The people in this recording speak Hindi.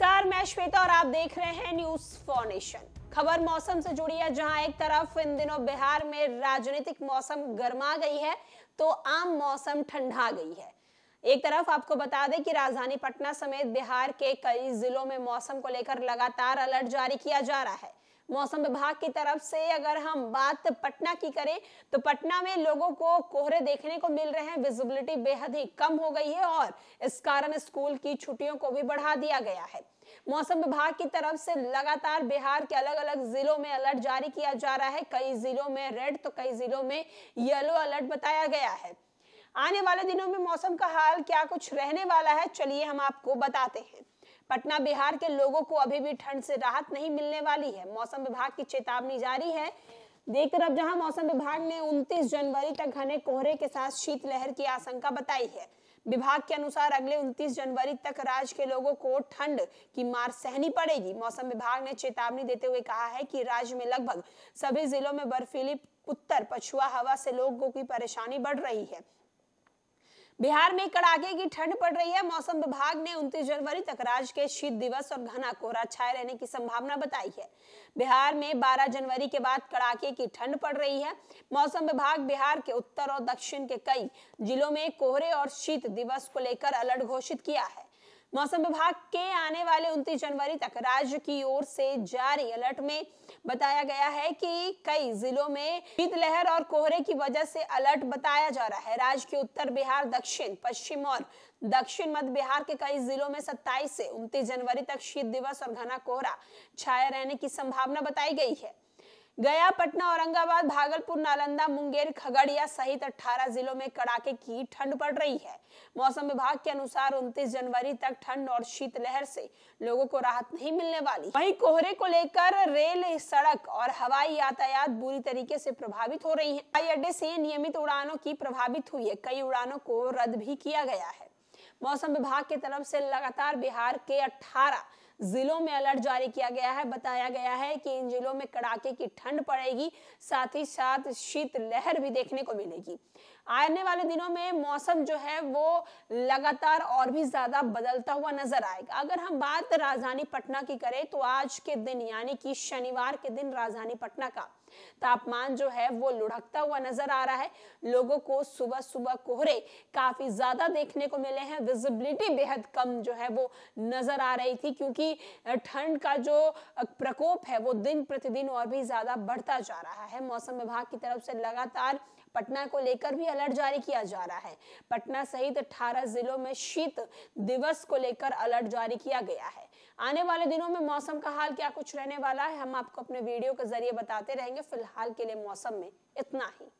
नमस्कार मैं श्वेता और आप देख रहे हैं न्यूज फॉर्नेशन खबर मौसम से जुड़ी है जहां एक तरफ इन दिनों बिहार में राजनीतिक मौसम गर्मा गई है तो आम मौसम ठंडा गई है एक तरफ आपको बता दें कि राजधानी पटना समेत बिहार के कई जिलों में मौसम को लेकर लगातार अलर्ट जारी किया जा रहा है मौसम विभाग की तरफ से अगर हम बात पटना की करें तो पटना में लोगों को कोहरे देखने को मिल रहे हैं विजिबिलिटी बेहद ही कम हो गई है और इस कारण स्कूल की छुट्टियों को भी बढ़ा दिया गया है मौसम विभाग की तरफ से लगातार बिहार के अलग अलग जिलों में अलर्ट जारी किया जा रहा है कई जिलों में रेड तो कई जिलों में येलो अलर्ट बताया गया है आने वाले दिनों में मौसम का हाल क्या कुछ रहने वाला है चलिए हम आपको बताते हैं पटना बिहार के लोगों को अभी भी ठंड से राहत नहीं मिलने वाली है मौसम विभाग की चेतावनी जारी है देख तरफ जहां मौसम विभाग ने 29 जनवरी तक घने कोहरे के साथ शीतलहर की आशंका बताई है विभाग के अनुसार अगले 29 जनवरी तक राज्य के लोगों को ठंड की मार सहनी पड़ेगी मौसम विभाग ने चेतावनी देते हुए कहा है कि राज्य में लगभग सभी जिलों में बर्फीली उत्तर पछुआ हवा से लोगों की परेशानी बढ़ रही है बिहार में कड़ाके की ठंड पड़ रही है मौसम विभाग ने 29 जनवरी तक राज्य के शीत दिवस और घना कोहरा छाए रहने की संभावना बताई है बिहार में 12 जनवरी के बाद कड़ाके की ठंड पड़ रही है मौसम विभाग बिहार के उत्तर और दक्षिण के कई जिलों में कोहरे और शीत दिवस को लेकर अलर्ट घोषित किया है मौसम विभाग के आने वाले 29 जनवरी तक राज्य की ओर से जारी अलर्ट में बताया गया है कि कई जिलों में शीतलहर और कोहरे की वजह से अलर्ट बताया जा रहा है राज्य के उत्तर बिहार दक्षिण पश्चिम और दक्षिण मध्य बिहार के कई जिलों में 27 से 29 जनवरी तक शीत दिवस और घना कोहरा छाया रहने की संभावना बताई गई है गया पटना औरंगाबाद भागलपुर नालंदा मुंगेर खगड़िया सहित 18 जिलों में कड़ाके की ठंड पड़ रही है मौसम विभाग के अनुसार 29 जनवरी तक ठंड और शीतलहर से लोगों को राहत नहीं मिलने वाली वहीं कोहरे को लेकर रेल सड़क और हवाई यातायात बुरी तरीके से प्रभावित हो रही है हवाई अड्डे से नियमित उड़ानों की प्रभावित हुई है कई उड़ानों को रद्द भी किया गया है मौसम विभाग की तरफ से लगातार बिहार के अठारह जिलों में अलर्ट जारी किया गया है बताया गया है कि इन जिलों में कड़ाके की ठंड पड़ेगी साथ ही साथ शीतलहर भी देखने को मिलेगी आने वाले दिनों में मौसम जो है वो लगातार और भी ज्यादा बदलता हुआ नजर आएगा अगर हम बात राजधानी पटना की करें तो आज के दिन यानी कि शनिवार के दिन राजधानी पटना का तापमान जो है वो लुढ़कता हुआ नजर आ रहा है लोगों को सुबह सुबह कोहरे काफी ज्यादा देखने को मिले हैं विजिबिलिटी बेहद कम जो है वो नजर आ रही थी क्योंकि की ठंड का जो प्रकोप है वो दिन प्रतिदिन और भी ज्यादा बढ़ता जा रहा है मौसम विभाग की तरफ से लगातार पटना को लेकर भी अलर्ट जारी किया जा रहा है पटना सहित 18 जिलों में शीत दिवस को लेकर अलर्ट जारी किया गया है आने वाले दिनों में मौसम का हाल क्या कुछ रहने वाला है हम आपको अपने वीडियो के जरिए बताते रहेंगे फिलहाल के लिए मौसम में इतना ही